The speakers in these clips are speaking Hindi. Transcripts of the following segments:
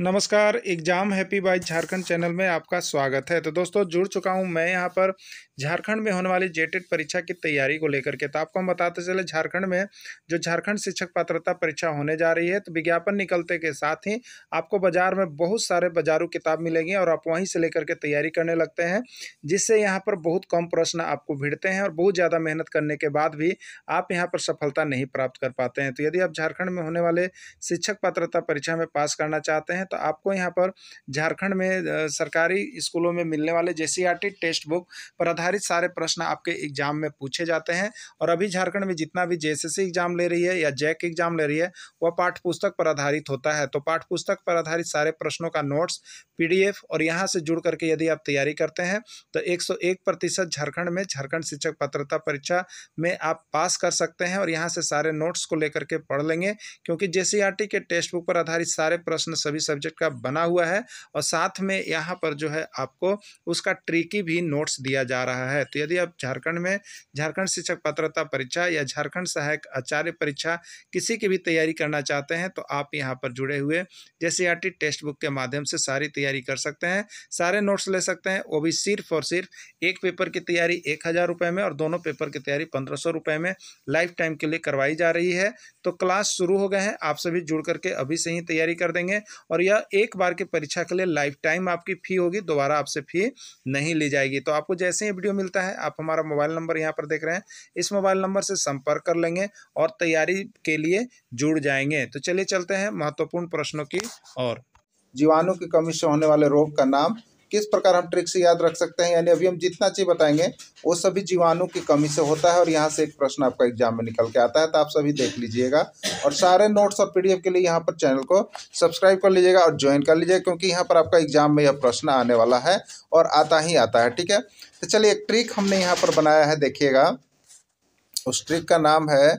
नमस्कार exam happy by Jharkhand channel में आपका स्वागत है तो दोस्तों जुड़ चुका हूं मैं यहां पर झारखंड में होने वाली जेटेड e परीक्षा की तैयारी को लेकर के तो आपको हम बताते चले झारखंड में जो झारखंड शिक्षक पात्रता परीक्षा होने जा रही है तो विज्ञापन निकलते के साथ ही आपको बाजार में बहुत सारे बाजारू किताब मिलेंगी और आप वहीं से लेकर के तैयारी करने लगते हैं जिससे यहाँ पर बहुत कम प्रश्न आपको भिड़ते हैं और बहुत ज़्यादा मेहनत करने के बाद भी आप यहाँ पर सफलता नहीं प्राप्त कर पाते हैं तो यदि आप झारखंड में होने वाले शिक्षक पात्रता परीक्षा में पास करना चाहते हैं तो आपको यहाँ पर झारखंड में सरकारी स्कूलों में मिलने वाले जे टेक्स्ट बुक पर आधारित सारे प्रश्न आपके एग्जाम में पूछे जाते हैं और अभी झारखंड में जितना भी जे एग्जाम ले रही है या जैक एग्जाम ले रही है वह पाठ्य पुस्तक पर आधारित होता है तो पाठ्य पुस्तक पर आधारित सारे प्रश्नों का नोट्स पीडीएफ और यहाँ से जुड़ करके यदि आप तैयारी करते हैं तो एक प्रतिशत झारखंड में झारखंड शिक्षक पत्रता परीक्षा में आप पास कर सकते हैं और यहाँ से सारे नोट्स को लेकर के पढ़ लेंगे क्योंकि जे के टेक्स्ट बुक पर आधारित सारे प्रश्न सभी सभी सब्जेक्ट का बना हुआ है और साथ में यहाँ पर जो है आपको उसका ट्रिकी भी नोट्स दिया जा रहा है तो यदि आप झारखंड में झारखंड शिक्षक पात्रता परीक्षा या झारखंड सहायक आचार्य परीक्षा किसी की भी तैयारी करना चाहते हैं तो आप यहाँ पर जुड़े हुए जैसे टेक्स्ट बुक के माध्यम से सारी तैयारी कर सकते हैं सारे नोट्स ले सकते हैं वो भी सिर्फ और सिर्फ एक पेपर की तैयारी एक हज़ार रुपये में और दोनों पेपर की तैयारी पंद्रह सौ रुपये में लाइफ टाइम के लिए करवाई जा रही है तो क्लास शुरू हो गए हैं आप सभी जुड़ करके अभी से ही तैयारी कर देंगे और यह एक बार के परीक्षा के लिए लाइफ टाइम आपकी फ़ी होगी दोबारा आपसे फ़ी नहीं ली जाएगी तो आपको जैसे ही वीडियो मिलता है आप हमारा मोबाइल नंबर यहाँ पर देख रहे हैं इस मोबाइल नंबर से संपर्क कर लेंगे और तैयारी के लिए जुड़ जाएंगे तो चलिए चलते हैं महत्वपूर्ण प्रश्नों की और जीवाणु की कमी से होने वाले रोग का नाम किस प्रकार हम ट्रिक से याद रख सकते हैं यानी अभी हम जितना चीज़ बताएंगे वो सभी जीवाणु की कमी से होता है और यहाँ से एक प्रश्न आपका एग्जाम में निकल के आता है तो आप सभी देख लीजिएगा और सारे नोट्स और पीडीएफ के लिए यहाँ पर चैनल को सब्सक्राइब कर लीजिएगा और ज्वाइन कर लीजिएगा क्योंकि यहाँ पर आपका एग्जाम में यह प्रश्न आने वाला है और आता ही आता है ठीक है तो चलिए एक ट्रिक हमने यहाँ पर बनाया है देखिएगा उस ट्रिक का नाम है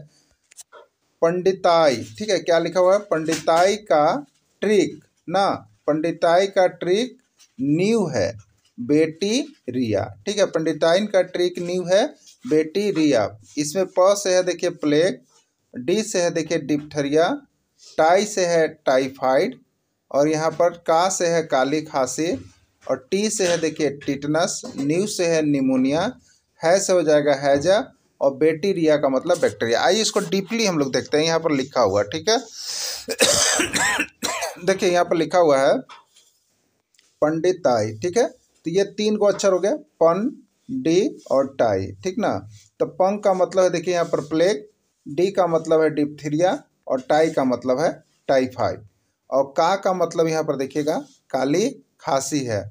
पंडिताई ठीक है क्या लिखा हुआ है पंडिताई का ट्रिक ना पंडिताई का ट्रिक न्यू है बेटी रिया ठीक है पंडिताइन का ट्रिक न्यू है बेटी रिया इसमें प से है देखिए प्लेग डी से है देखिए डिप्थरिया टाई से है टाइफाइड और यहाँ पर का से है काली खांसी और टी से है देखिए टिटनस न्यू से है निमोनिया है से हो जाएगा हैजा और बैक्टीरिया का मतलब बैक्टीरिया आइए इसको डीपली हम लोग देखते हैं यहाँ पर लिखा हुआ ठीक है देखिए यहाँ पर लिखा हुआ है पंडिताई ठीक है तो ये तीन को अक्षर अच्छा हो गया पन डी और टाई ठीक ना तो पंग का मतलब है देखिए यहाँ पर प्लेग डी का मतलब है डिप्थीरिया और टाई का मतलब है टाइफाइड और का का मतलब यहाँ पर देखिएगा काली खांसी है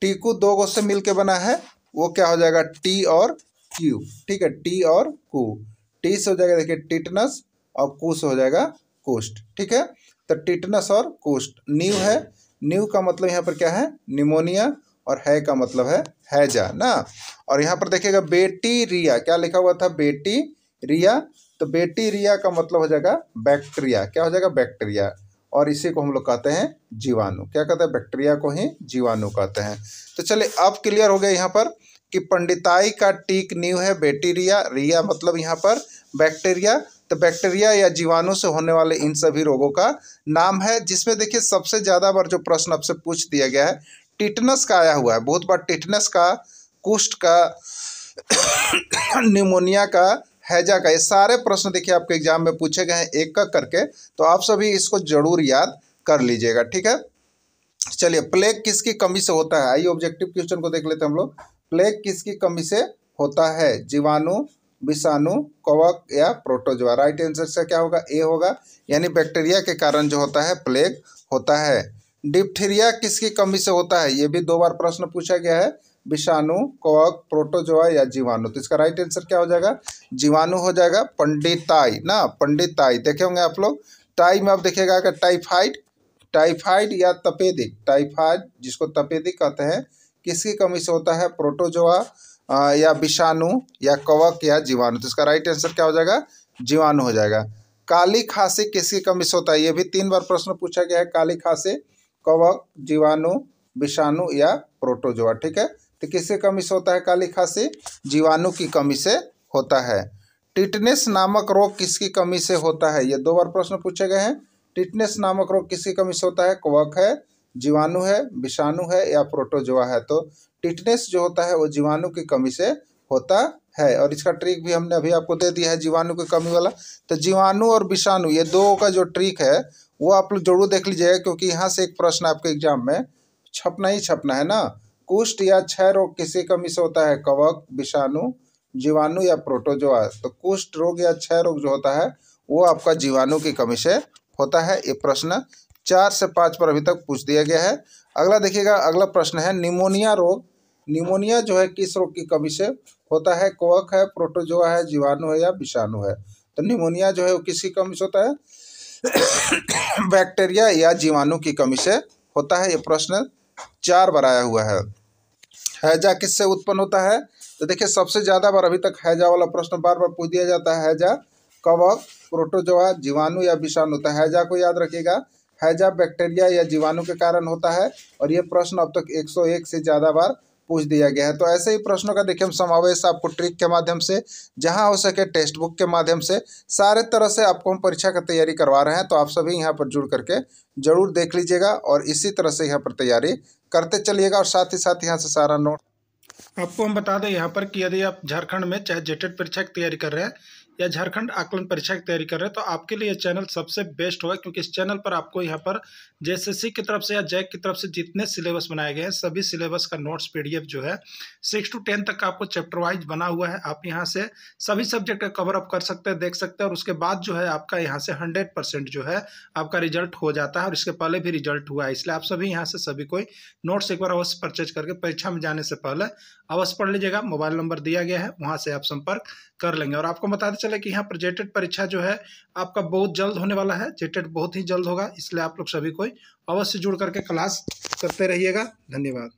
टीकू दो गो से मिलके बना है वो क्या हो जाएगा टी और क्यू ठीक है टी और कू टी से हो जाएगा देखिए टिटनस और कू से हो जाएगा कुष्ट ठीक है तो टिटनस और कुष्ट न्यू है न्यू का मतलब यहाँ पर क्या है निमोनिया और है का मतलब है हैजा ना और यहाँ पर देखिएगा रिया क्या लिखा हुआ था बेटी रिया तो बेटी रिया का मतलब हो जाएगा बैक्टीरिया क्या हो जाएगा बैक्टीरिया और इसी को हम लोग कहते हैं जीवाणु क्या कहते हैं बैक्टीरिया को ही जीवाणु कहते हैं तो चलिए अब क्लियर हो गया यहाँ पर कि पंडिताई का टीक न्यू है बेटीरिया रिया मतलब यहाँ पर बैक्टीरिया तो बैक्टीरिया या जीवाणु से होने वाले इन सभी रोगों का नाम है जिसमें देखिए सबसे ज़्यादा बार जो प्रश्न आपसे पूछ दिया गया है टिटनस का आया हुआ है बहुत बार टिटनस का कुष्ठ का न्यूमोनिया का हैजा का ये सारे प्रश्न देखिए आपके एग्जाम में पूछे गए हैं एक का करके तो आप सभी इसको जरूर याद कर लीजिएगा ठीक है चलिए प्लेग किसकी कमी से होता है आई ऑब्जेक्टिव क्वेश्चन को देख लेते हैं हम लोग प्लेग किसकी कमी से होता है जीवाणु विषाणु कवक या प्रोटोजोआ राइट आंसर से क्या होगा ए होगा यानी बैक्टीरिया के कारण जो होता है प्लेग होता है डिप्थीरिया किसकी कमी से होता है ये भी दो बार प्रश्न पूछा गया है विषाणु कवक प्रोटोजोआ या जीवाणु तो इसका राइट आंसर क्या हो जाएगा जीवाणु हो जाएगा पंडिताई ना पंडिताई देखे होंगे आप लोग टाई में आप देखिएगा अगर टाइफाइड टाइफाइड या तपेदिक टाइफाइड जिसको तपेदिक कहते हैं किसकी कमी से होता है प्रोटोजोआ या विषाणु या कवक या जीवाणु तो इसका राइट आंसर क्या हो जाएगा जीवाणु हो जाएगा काली खांसी किसकी कमी से होता है ये भी तीन बार प्रश्न पूछा गया है काली खांसी कवक जीवाणु विषाणु या प्रोटोजोआ ठीक है तो किसकी कमी से होता है काली खांसी जीवाणु की कमी से होता है टिटनेस नामक रोग किसकी कमी से होता है ये दो बार प्रश्न पूछे गए हैं टिटनेस नामक रोग किसकी कमी से होता है कवक है जीवाणु है विषाणु है या प्रोटोजोआ है तो टिटनेस जो होता है वो जीवाणु की कमी से होता है और इसका ट्रिक भी हमने अभी आपको दे दिया है जीवाणु की कमी वाला तो जीवाणु और विषाणु ये दो का जो ट्रिक है वो आप लोग जरूर देख लीजिएगा क्योंकि यहाँ से एक प्रश्न आपके एग्जाम में छपना ही छपना है ना कुष्ठ या क्षय रोग किसी कमी से होता है कवक विषाणु जीवाणु या प्रोटोजोआ तो कुष्ठ रोग या क्षय रोग जो होता है वो आपका जीवाणु की कमी से होता है ये प्रश्न चार से पाँच पर अभी तक पूछ दिया गया है अगला देखिएगा अगला प्रश्न है निमोनिया रोग निमोनिया जो है किस रोग की कमी से होता है कोवक है प्रोटोजोआ है जीवाणु है या विषाणु है तो निमोनिया जो है वो किसकी कमी से होता है बैक्टीरिया या जीवाणु की कमी से होता है ये प्रश्न चार बार आया हुआ है हैजा किससे उत्पन्न होता है तो देखिए सबसे ज़्यादा बार अभी तक हैजा वाला प्रश्न बार बार पूछ दिया जाता है हैजा कवक प्रोटोजोआ जीवाणु या विषाणु तो हैजा को याद रखिएगा हैजा बैक्टीरिया या जीवाणु के कारण होता है और ये प्रश्न अब तक 101 से ज़्यादा बार पूछ दिया गया है तो ऐसे ही प्रश्नों का देखिए हम समावेश आपको ट्रिक के माध्यम से जहां हो सके टेक्स्ट बुक के माध्यम से सारे तरह से आपको हम परीक्षा की तैयारी करवा रहे हैं तो आप सभी यहां पर जुड़ करके जरूर देख लीजिएगा और इसी तरह से यहां पर तैयारी करते चलिएगा और साथ ही साथ यहाँ से सारा नोट आपको हम बता दें यहाँ पर कि यदि आप झारखंड में चाहे जेटेड परीक्षा की तैयारी कर रहे हैं या झारखंड आकलन परीक्षा की तैयारी कर रहे हैं तो आपके लिए चैनल सबसे बेस्ट होगा क्योंकि इस चैनल पर आपको यहाँ पर जेएसएससी की तरफ से या जैक की तरफ से जितने सिलेबस बनाए गए हैं सभी सिलेबस का नोट्स पीडीएफ जो है सिक्स टू टेन तक आपको चैप्टर वाइज बना हुआ है आप यहाँ से सभी सब्जेक्ट का कवर अप कर सकते हैं देख सकते हैं और उसके बाद जो है आपका यहाँ से हंड्रेड जो है आपका रिजल्ट हो जाता है और इसके पहले भी रिजल्ट हुआ है इसलिए आप सभी यहाँ से सभी कोई नोट्स एक बार अवश्य परचेज करके परीक्षा में जाने से पहले अवश्य पढ़ लीजिएगा मोबाइल नंबर दिया गया है वहाँ से आप संपर्क कर लेंगे और आपको बता दें चले कि यहाँ पर जेटेड e परीक्षा जो है आपका बहुत जल्द होने वाला है जेटेड e बहुत ही जल्द होगा इसलिए आप लोग सभी कोई अवश्य जुड़ करके क्लास करते रहिएगा धन्यवाद